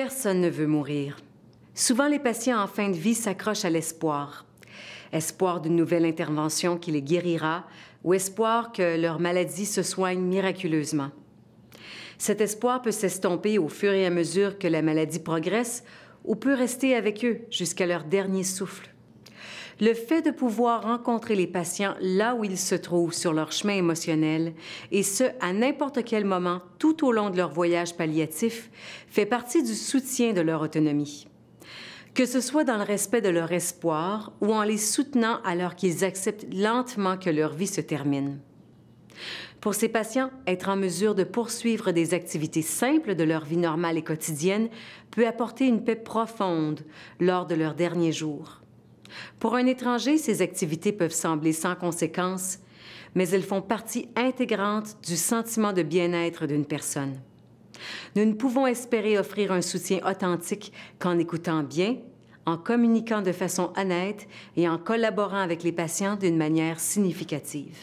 Personne ne veut mourir. Souvent, les patients en fin de vie s'accrochent à l'espoir. Espoir d'une nouvelle intervention qui les guérira ou espoir que leur maladie se soigne miraculeusement. Cet espoir peut s'estomper au fur et à mesure que la maladie progresse ou peut rester avec eux jusqu'à leur dernier souffle le fait de pouvoir rencontrer les patients là où ils se trouvent sur leur chemin émotionnel, et ce, à n'importe quel moment tout au long de leur voyage palliatif, fait partie du soutien de leur autonomie. Que ce soit dans le respect de leur espoir ou en les soutenant alors qu'ils acceptent lentement que leur vie se termine. Pour ces patients, être en mesure de poursuivre des activités simples de leur vie normale et quotidienne peut apporter une paix profonde lors de leurs derniers jours. Pour un étranger, ces activités peuvent sembler sans conséquence, mais elles font partie intégrante du sentiment de bien-être d'une personne. Nous ne pouvons espérer offrir un soutien authentique qu'en écoutant bien, en communiquant de façon honnête et en collaborant avec les patients d'une manière significative.